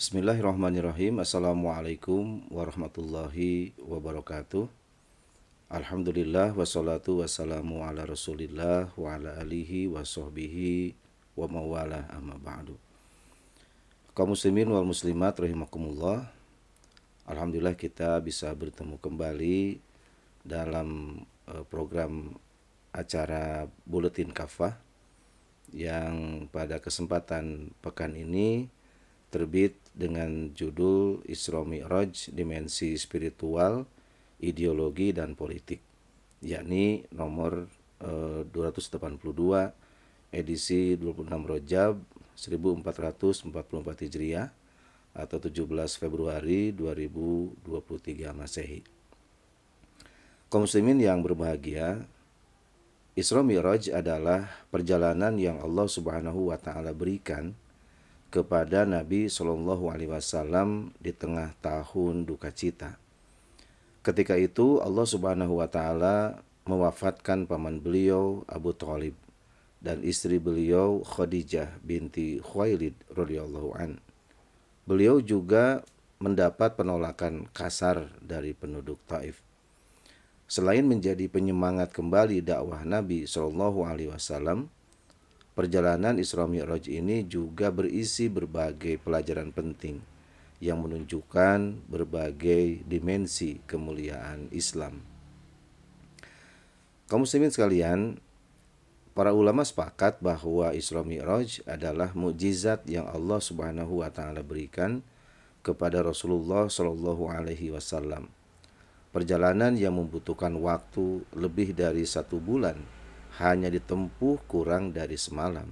Bismillahirrahmanirrahim. Assalamualaikum warahmatullahi wabarakatuh. Alhamdulillah wassalatu wassalamu ala rasulillah wa ala alihi wa sahbihi wa mawala amma ba'du. Kaum muslimin wal muslimat rahimakumullah. Alhamdulillah kita bisa bertemu kembali dalam eh, program acara Buletin Kafah yang pada kesempatan pekan ini terbit dengan judul Isra Mi'raj Dimensi Spiritual, Ideologi dan Politik, yakni nomor e, eh, 282 edisi 26 Rojab 1444 Hijriah atau 17 Februari 2023 Masehi. Kaum muslimin yang berbahagia, Isra Mi'raj adalah perjalanan yang Allah Subhanahu wa taala berikan kepada Nabi Shallallahu Alaihi Wasallam di tengah tahun duka cita. Ketika itu Allah Subhanahu Wa Taala mewafatkan paman beliau Abu Thalib dan istri beliau Khadijah binti Khuwailid radhiyallahu an. Beliau juga mendapat penolakan kasar dari penduduk Taif. Selain menjadi penyemangat kembali dakwah Nabi Shallallahu Alaihi Wasallam, Perjalanan Isra Mi'raj ini juga berisi berbagai pelajaran penting yang menunjukkan berbagai dimensi kemuliaan Islam. Kaum muslimin sekalian, para ulama sepakat bahwa Isra Mi'raj adalah mukjizat yang Allah Subhanahu wa taala berikan kepada Rasulullah Shallallahu alaihi wasallam. Perjalanan yang membutuhkan waktu lebih dari satu bulan hanya ditempuh kurang dari semalam.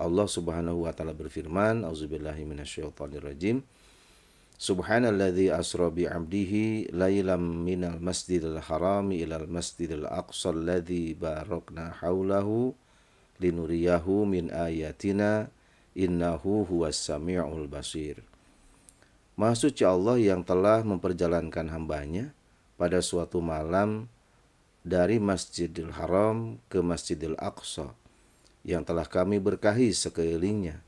Allah Subhanahu wa taala berfirman, auzubillahi minasyaitonirrajim. Subhanalladzi asra bi 'abdihi lailam minal masjidil harami ilal masjidil aqsa alladzi barakna haulahu linuriyahu min ayatina innahu huwas samiul basir. Maha suci Allah yang telah memperjalankan hambanya pada suatu malam dari Masjidil Haram ke Masjidil Aqsa yang telah kami berkahi sekelilingnya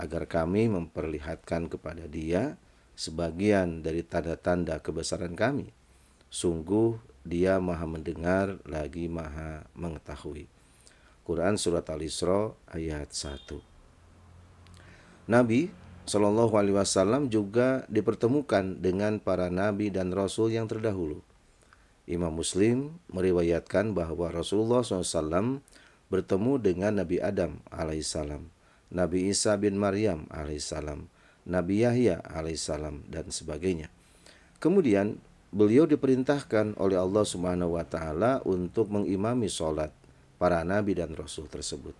agar kami memperlihatkan kepada dia sebagian dari tanda-tanda kebesaran kami. Sungguh dia maha mendengar lagi maha mengetahui. Quran Surat Al-Isra ayat 1 Nabi Shallallahu Alaihi Wasallam juga dipertemukan dengan para nabi dan rasul yang terdahulu Imam Muslim meriwayatkan bahwa Rasulullah SAW bertemu dengan Nabi Adam alaihissalam, Nabi Isa bin Maryam alaihissalam, Nabi Yahya alaihissalam dan sebagainya. Kemudian beliau diperintahkan oleh Allah Subhanahu wa taala untuk mengimami salat para nabi dan rasul tersebut.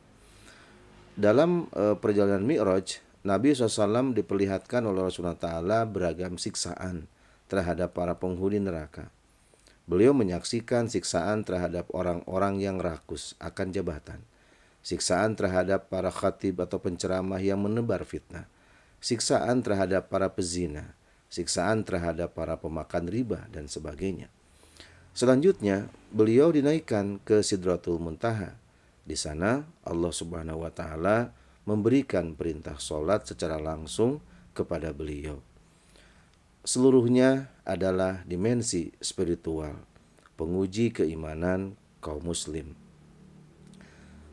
Dalam eh, perjalanan Mi'raj, Nabi SAW diperlihatkan oleh Rasulullah Ta'ala beragam siksaan terhadap para penghuni neraka. Beliau menyaksikan siksaan terhadap orang-orang yang rakus akan jabatan, siksaan terhadap para khatib atau penceramah yang menebar fitnah, siksaan terhadap para pezina, siksaan terhadap para pemakan riba, dan sebagainya. Selanjutnya, beliau dinaikkan ke Sidratul Muntaha. Di sana, Allah Subhanahu wa Ta'ala memberikan perintah solat secara langsung kepada beliau seluruhnya adalah dimensi spiritual, penguji keimanan kaum muslim.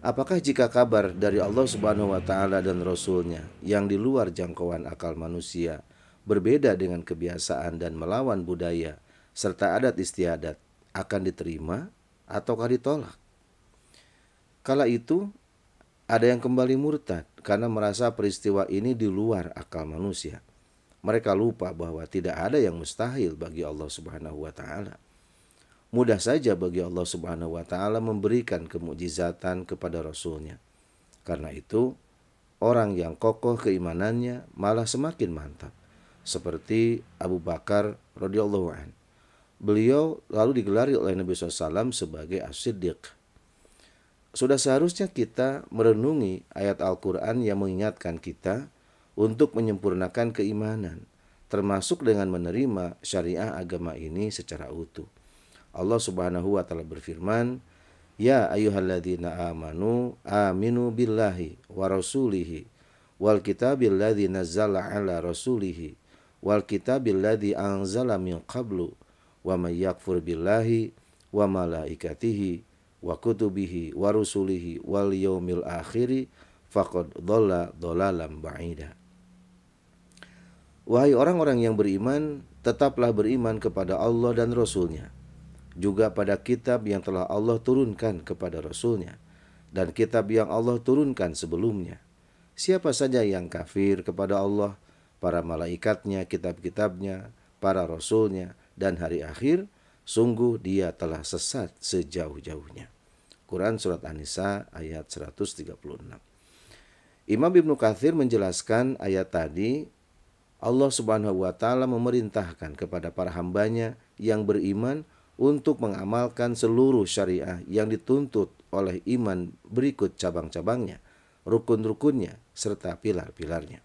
Apakah jika kabar dari Allah Subhanahu wa taala dan rasulnya yang di luar jangkauan akal manusia berbeda dengan kebiasaan dan melawan budaya serta adat istiadat akan diterima ataukah ditolak? Kala itu ada yang kembali murtad karena merasa peristiwa ini di luar akal manusia. Mereka lupa bahwa tidak ada yang mustahil bagi Allah Subhanahu wa taala. Mudah saja bagi Allah Subhanahu wa taala memberikan kemujizatan kepada rasulnya. Karena itu, orang yang kokoh keimanannya malah semakin mantap. Seperti Abu Bakar radhiyallahu an. Beliau lalu digelari oleh Nabi SAW sebagai as-siddiq. Sudah seharusnya kita merenungi ayat Al-Quran yang mengingatkan kita untuk menyempurnakan keimanan, termasuk dengan menerima syariah agama ini secara utuh. Allah Subhanahu wa taala berfirman, "Ya ayyuhalladzina amanu aminu billahi wa rasulihi wal kitabil ladzi nazzala ala rasulihi wal kitabil ladzi anzala min qablu wa may yakfur billahi wa malaikatihi wa kutubihi wa rusulihi wal yaumil akhiri faqad dhalla dhalalan ba'ida." Wahai orang-orang yang beriman, tetaplah beriman kepada Allah dan Rasulnya, juga pada kitab yang telah Allah turunkan kepada Rasulnya, dan kitab yang Allah turunkan sebelumnya. Siapa saja yang kafir kepada Allah, para malaikatnya, kitab-kitabnya, para rasulnya, dan hari akhir, sungguh dia telah sesat sejauh-jauhnya. Quran Surat An-Nisa ayat 136 Imam Ibnu Kathir menjelaskan ayat tadi Allah Subhanahu wa Ta'ala memerintahkan kepada para hambanya yang beriman untuk mengamalkan seluruh syariah yang dituntut oleh iman berikut cabang-cabangnya, rukun-rukunnya, serta pilar-pilarnya.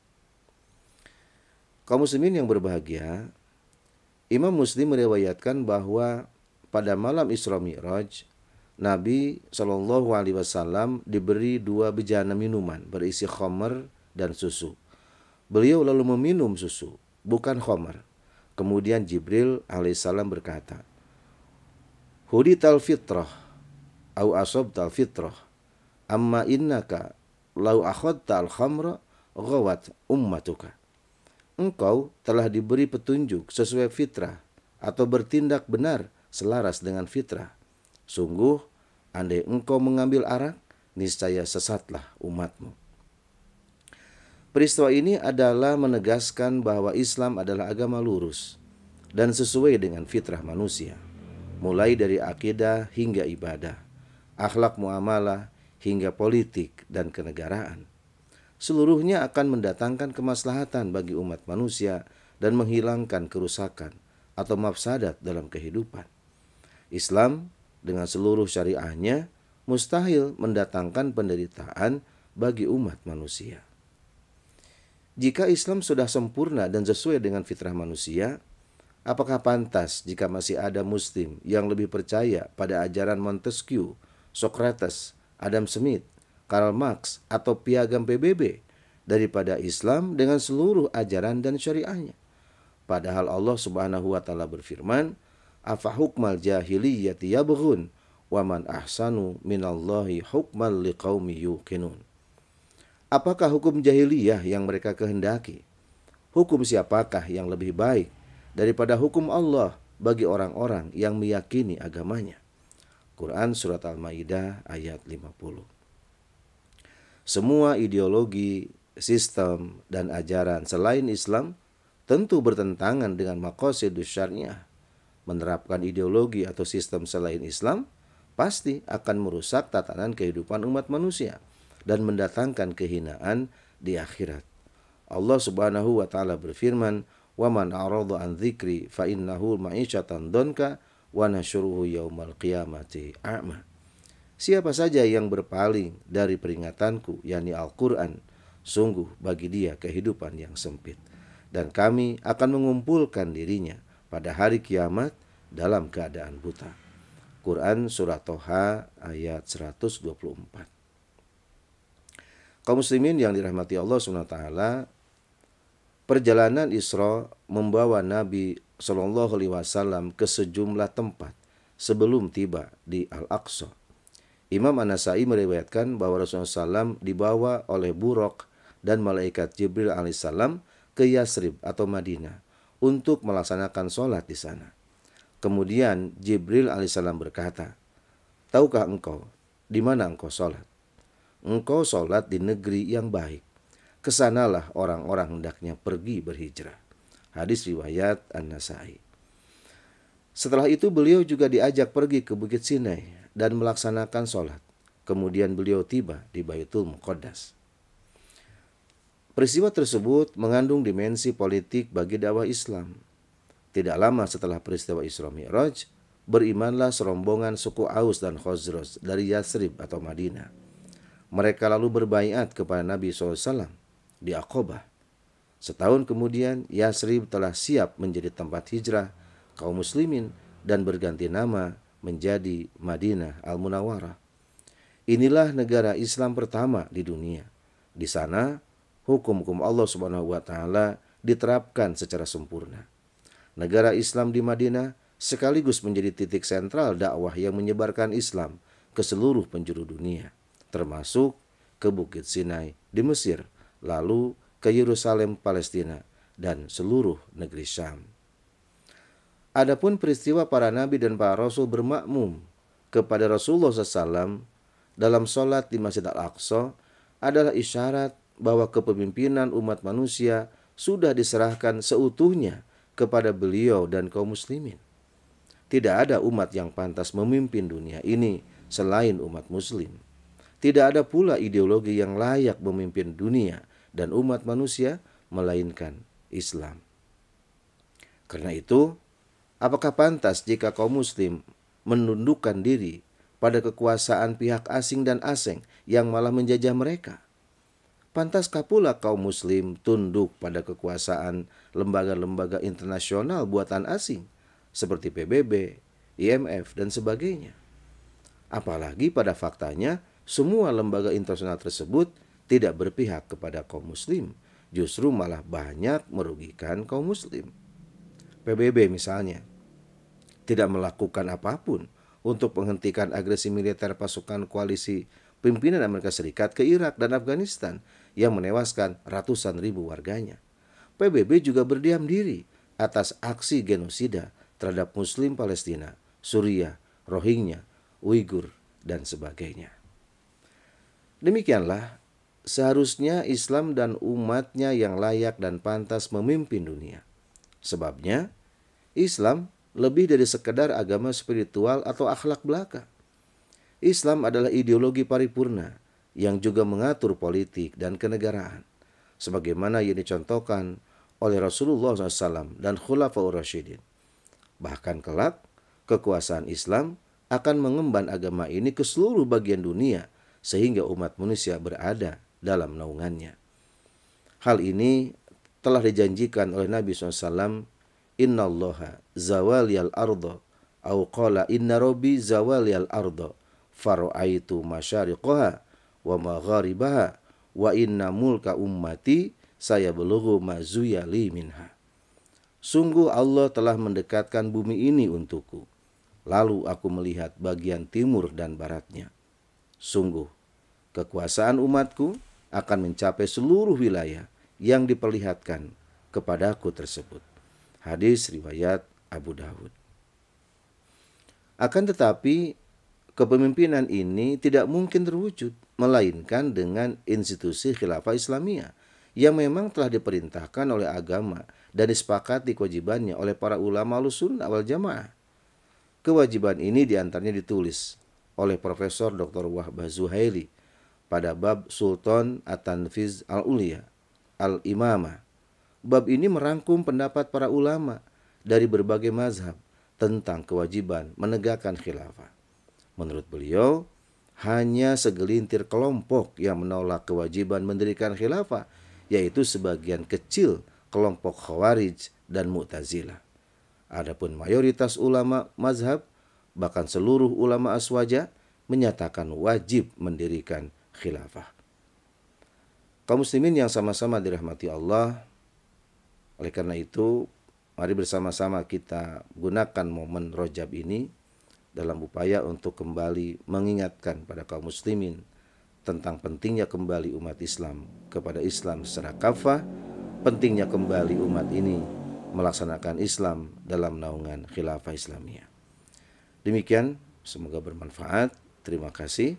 Kaum muslimin yang berbahagia, Imam Muslim meriwayatkan bahwa pada malam Isra Mi'raj, Nabi Shallallahu Alaihi Wasallam diberi dua bejana minuman berisi khomer dan susu. Beliau lalu meminum susu, bukan khamar. Kemudian Jibril alaihissalam berkata, Hudi tal fitrah, au asob tal fitrah, amma innaka lau akhod tal khamra gawat ummatuka. Engkau telah diberi petunjuk sesuai fitrah atau bertindak benar selaras dengan fitrah. Sungguh, andai engkau mengambil arak, niscaya sesatlah umatmu. Peristiwa ini adalah menegaskan bahwa Islam adalah agama lurus dan sesuai dengan fitrah manusia, mulai dari akidah hingga ibadah, akhlak muamalah hingga politik dan kenegaraan. Seluruhnya akan mendatangkan kemaslahatan bagi umat manusia dan menghilangkan kerusakan atau mafsadat dalam kehidupan. Islam dengan seluruh syariahnya mustahil mendatangkan penderitaan bagi umat manusia. Jika Islam sudah sempurna dan sesuai dengan fitrah manusia, apakah pantas jika masih ada muslim yang lebih percaya pada ajaran Montesquieu, Socrates, Adam Smith, Karl Marx, atau piagam PBB daripada Islam dengan seluruh ajaran dan syariahnya? Padahal Allah Subhanahu wa taala berfirman, "Apa hukmal jahiliyati waman wa man ahsanu minallahi hukmal liqaumi yukinun." Apakah hukum jahiliyah yang mereka kehendaki? Hukum siapakah yang lebih baik daripada hukum Allah bagi orang-orang yang meyakini agamanya? Quran Surat Al-Ma'idah ayat 50 Semua ideologi, sistem, dan ajaran selain Islam tentu bertentangan dengan makosidus syariah. Menerapkan ideologi atau sistem selain Islam pasti akan merusak tatanan kehidupan umat manusia – dan mendatangkan kehinaan di akhirat. Allah Subhanahu wa taala berfirman, "Wa man arada an dzikri fa innahu ma'isyatan dunka wa nasyuruhu yaumal qiyamati a'ma." Siapa saja yang berpaling dari peringatanku, yakni Al-Qur'an, sungguh bagi dia kehidupan yang sempit dan kami akan mengumpulkan dirinya pada hari kiamat dalam keadaan buta. Quran Surah Toha ayat 124 Kaum muslimin yang dirahmati Allah SWT, perjalanan Isra membawa Nabi Shallallahu Alaihi Wasallam ke sejumlah tempat sebelum tiba di Al-Aqsa. Imam An-Nasai meriwayatkan bahwa Rasulullah SAW dibawa oleh Burok dan malaikat Jibril alaihissalam ke Yasrib atau Madinah untuk melaksanakan sholat di sana. Kemudian Jibril alaihissalam berkata, Tahukah engkau di mana engkau sholat? engkau sholat di negeri yang baik. Kesanalah orang-orang hendaknya pergi berhijrah. Hadis riwayat An-Nasai. Setelah itu beliau juga diajak pergi ke Bukit Sinai dan melaksanakan sholat. Kemudian beliau tiba di Baitul Muqaddas. Peristiwa tersebut mengandung dimensi politik bagi dakwah Islam. Tidak lama setelah peristiwa Isra Mi'raj, berimanlah serombongan suku Aus dan Khazraj dari Yasrib atau Madinah mereka lalu berbaiat kepada Nabi SAW di Aqobah. Setahun kemudian, Yasrib telah siap menjadi tempat hijrah kaum muslimin dan berganti nama menjadi Madinah Al-Munawarah. Inilah negara Islam pertama di dunia. Di sana, hukum-hukum Allah Subhanahu wa taala diterapkan secara sempurna. Negara Islam di Madinah sekaligus menjadi titik sentral dakwah yang menyebarkan Islam ke seluruh penjuru dunia termasuk ke Bukit Sinai di Mesir, lalu ke Yerusalem Palestina dan seluruh negeri Syam. Adapun peristiwa para nabi dan para rasul bermakmum kepada Rasulullah SAW dalam sholat di Masjid Al-Aqsa adalah isyarat bahwa kepemimpinan umat manusia sudah diserahkan seutuhnya kepada beliau dan kaum muslimin. Tidak ada umat yang pantas memimpin dunia ini selain umat muslim. Tidak ada pula ideologi yang layak memimpin dunia dan umat manusia, melainkan Islam. Karena itu, apakah pantas jika kaum Muslim menundukkan diri pada kekuasaan pihak asing dan asing yang malah menjajah mereka? Pantaskah pula kaum Muslim tunduk pada kekuasaan lembaga-lembaga internasional buatan asing seperti PBB, IMF, dan sebagainya? Apalagi pada faktanya, semua lembaga internasional tersebut tidak berpihak kepada kaum muslim, justru malah banyak merugikan kaum muslim. PBB misalnya, tidak melakukan apapun untuk menghentikan agresi militer pasukan koalisi pimpinan Amerika Serikat ke Irak dan Afghanistan yang menewaskan ratusan ribu warganya. PBB juga berdiam diri atas aksi genosida terhadap muslim Palestina, Suriah, Rohingya, Uighur, dan sebagainya. Demikianlah seharusnya Islam dan umatnya yang layak dan pantas memimpin dunia. Sebabnya, Islam lebih dari sekedar agama spiritual atau akhlak belaka. Islam adalah ideologi paripurna yang juga mengatur politik dan kenegaraan. Sebagaimana yang dicontohkan oleh Rasulullah SAW dan Khulafaur Rasyidin. Bahkan kelak, kekuasaan Islam akan mengemban agama ini ke seluruh bagian dunia – sehingga umat manusia berada dalam naungannya. Hal ini telah dijanjikan oleh Nabi SAW, Inna allaha zawaliyal ardo, au qala inna robi zawaliyal ardo, faru'aitu masyariqoha, wa magharibaha, wa inna mulka ummati saya mazuya li minha. Sungguh Allah telah mendekatkan bumi ini untukku. Lalu aku melihat bagian timur dan baratnya. Sungguh Kekuasaan umatku akan mencapai seluruh wilayah yang diperlihatkan kepadaku tersebut. Hadis riwayat Abu Dawud. Akan tetapi, kepemimpinan ini tidak mungkin terwujud melainkan dengan institusi khilafah Islamia yang memang telah diperintahkan oleh agama dan disepakati kewajibannya oleh para ulama lusun awal jamaah. Kewajiban ini diantaranya ditulis oleh Profesor Dr. Wahbah Zuhairi pada bab Sultan At-Tanfiz Al-Ulia Al-Imamah. Bab ini merangkum pendapat para ulama dari berbagai mazhab tentang kewajiban menegakkan khilafah. Menurut beliau, hanya segelintir kelompok yang menolak kewajiban mendirikan khilafah, yaitu sebagian kecil kelompok Khawarij dan Mu'tazilah. Adapun mayoritas ulama mazhab, bahkan seluruh ulama aswaja, menyatakan wajib mendirikan khilafah. Kaum muslimin yang sama-sama dirahmati Allah, oleh karena itu mari bersama-sama kita gunakan momen rojab ini dalam upaya untuk kembali mengingatkan pada kaum muslimin tentang pentingnya kembali umat Islam kepada Islam secara kafah, pentingnya kembali umat ini melaksanakan Islam dalam naungan khilafah Islamiyah. Demikian, semoga bermanfaat. Terima kasih.